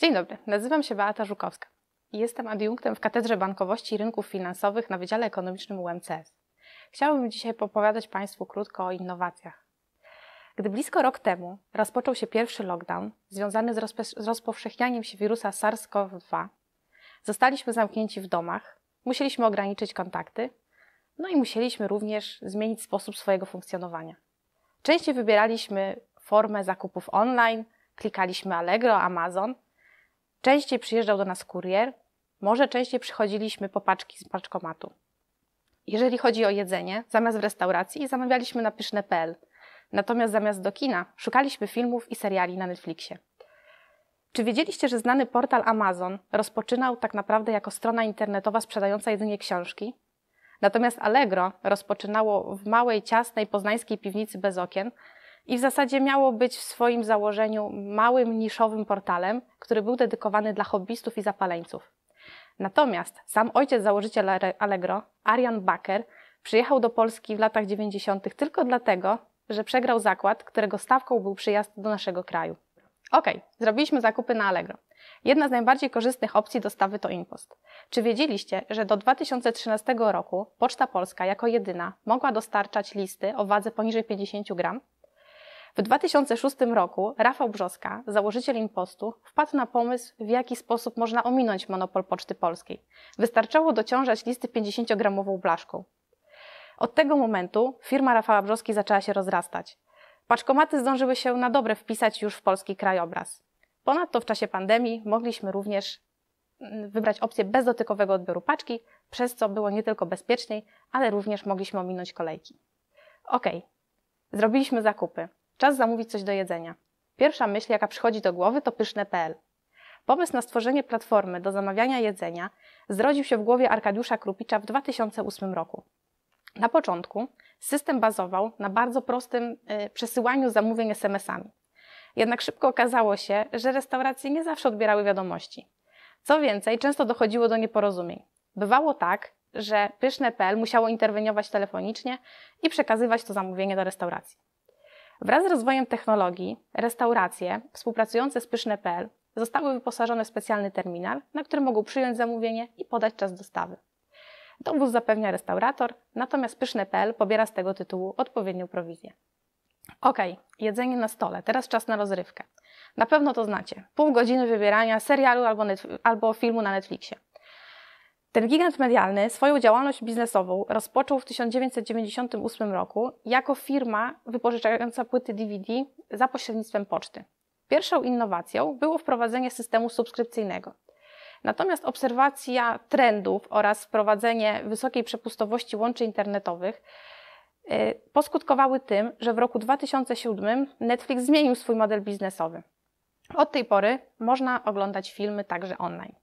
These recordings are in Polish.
Dzień dobry, nazywam się Beata Żukowska. Jestem adiunktem w Katedrze Bankowości i Rynków Finansowych na Wydziale Ekonomicznym UMCS. Chciałabym dzisiaj opowiadać Państwu krótko o innowacjach. Gdy blisko rok temu rozpoczął się pierwszy lockdown związany z, rozpo z rozpowszechnianiem się wirusa SARS-CoV-2, zostaliśmy zamknięci w domach, musieliśmy ograniczyć kontakty, no i musieliśmy również zmienić sposób swojego funkcjonowania. Częściej wybieraliśmy formę zakupów online, klikaliśmy Allegro, Amazon – Częściej przyjeżdżał do nas kurier, może częściej przychodziliśmy po paczki z paczkomatu. Jeżeli chodzi o jedzenie, zamiast w restauracji zamawialiśmy na pyszne.pl, natomiast zamiast do kina szukaliśmy filmów i seriali na Netflixie. Czy wiedzieliście, że znany portal Amazon rozpoczynał tak naprawdę jako strona internetowa sprzedająca jedynie książki? Natomiast Allegro rozpoczynało w małej, ciasnej poznańskiej piwnicy bez okien, i w zasadzie miało być w swoim założeniu małym, niszowym portalem, który był dedykowany dla hobbystów i zapaleńców. Natomiast sam ojciec założyciel Allegro, Arian Baker, przyjechał do Polski w latach 90. tylko dlatego, że przegrał zakład, którego stawką był przyjazd do naszego kraju. Ok, zrobiliśmy zakupy na Allegro. Jedna z najbardziej korzystnych opcji dostawy to Impost. Czy wiedzieliście, że do 2013 roku Poczta Polska jako jedyna mogła dostarczać listy o wadze poniżej 50 gram? W 2006 roku Rafał Brzoska, założyciel Impostu, wpadł na pomysł, w jaki sposób można ominąć monopol Poczty Polskiej. Wystarczało dociążać listy 50-gramową blaszką. Od tego momentu firma Rafała Brzoski zaczęła się rozrastać. Paczkomaty zdążyły się na dobre wpisać już w polski krajobraz. Ponadto w czasie pandemii mogliśmy również mm, wybrać opcję bezdotykowego odbioru paczki, przez co było nie tylko bezpieczniej, ale również mogliśmy ominąć kolejki. Ok, zrobiliśmy zakupy. Czas zamówić coś do jedzenia. Pierwsza myśl, jaka przychodzi do głowy, to pyszne.pl. Pomysł na stworzenie platformy do zamawiania jedzenia zrodził się w głowie Arkadiusza Krupicza w 2008 roku. Na początku system bazował na bardzo prostym y, przesyłaniu zamówień SMS-ami. Jednak szybko okazało się, że restauracje nie zawsze odbierały wiadomości. Co więcej, często dochodziło do nieporozumień. Bywało tak, że pyszne.pl musiało interweniować telefonicznie i przekazywać to zamówienie do restauracji. Wraz z rozwojem technologii restauracje współpracujące z Pyszne.pl zostały wyposażone w specjalny terminal, na którym mogą przyjąć zamówienie i podać czas dostawy. Dowóz zapewnia restaurator, natomiast Pyszne.pl pobiera z tego tytułu odpowiednią prowizję. Ok, jedzenie na stole, teraz czas na rozrywkę. Na pewno to znacie. Pół godziny wybierania serialu albo, albo filmu na Netflixie. Ten gigant medialny swoją działalność biznesową rozpoczął w 1998 roku jako firma wypożyczająca płyty DVD za pośrednictwem poczty. Pierwszą innowacją było wprowadzenie systemu subskrypcyjnego. Natomiast obserwacja trendów oraz wprowadzenie wysokiej przepustowości łączy internetowych y, poskutkowały tym, że w roku 2007 Netflix zmienił swój model biznesowy. Od tej pory można oglądać filmy także online.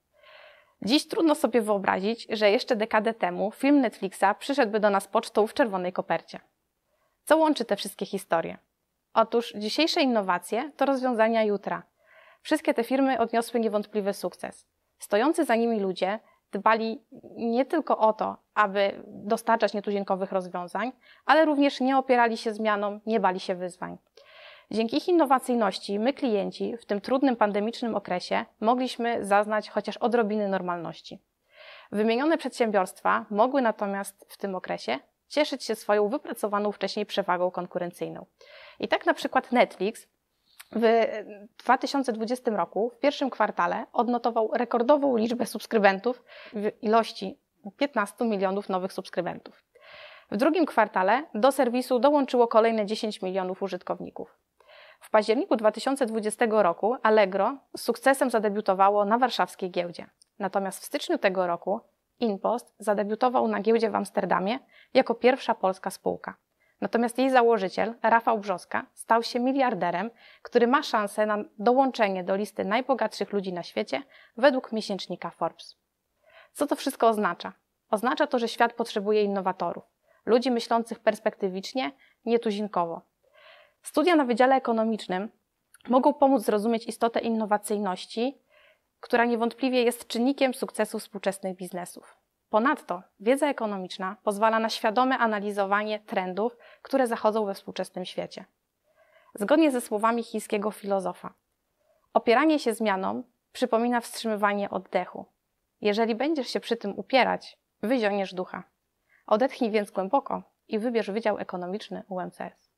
Dziś trudno sobie wyobrazić, że jeszcze dekadę temu film Netflixa przyszedłby do nas pocztą w czerwonej kopercie. Co łączy te wszystkie historie? Otóż dzisiejsze innowacje to rozwiązania jutra. Wszystkie te firmy odniosły niewątpliwy sukces. Stojący za nimi ludzie dbali nie tylko o to, aby dostarczać nietuzinkowych rozwiązań, ale również nie opierali się zmianom, nie bali się wyzwań. Dzięki ich innowacyjności my, klienci, w tym trudnym pandemicznym okresie mogliśmy zaznać chociaż odrobiny normalności. Wymienione przedsiębiorstwa mogły natomiast w tym okresie cieszyć się swoją wypracowaną wcześniej przewagą konkurencyjną. I tak na przykład Netflix w 2020 roku, w pierwszym kwartale, odnotował rekordową liczbę subskrybentów w ilości 15 milionów nowych subskrybentów. W drugim kwartale do serwisu dołączyło kolejne 10 milionów użytkowników. W październiku 2020 roku Allegro z sukcesem zadebiutowało na warszawskiej giełdzie. Natomiast w styczniu tego roku InPost zadebiutował na giełdzie w Amsterdamie jako pierwsza polska spółka. Natomiast jej założyciel, Rafał Brzoska, stał się miliarderem, który ma szansę na dołączenie do listy najbogatszych ludzi na świecie według miesięcznika Forbes. Co to wszystko oznacza? Oznacza to, że świat potrzebuje innowatorów, ludzi myślących perspektywicznie, nietuzinkowo, Studia na Wydziale Ekonomicznym mogą pomóc zrozumieć istotę innowacyjności, która niewątpliwie jest czynnikiem sukcesu współczesnych biznesów. Ponadto wiedza ekonomiczna pozwala na świadome analizowanie trendów, które zachodzą we współczesnym świecie. Zgodnie ze słowami chińskiego filozofa, opieranie się zmianom przypomina wstrzymywanie oddechu. Jeżeli będziesz się przy tym upierać, wyzioniesz ducha. Odetchnij więc głęboko i wybierz Wydział Ekonomiczny UMCS.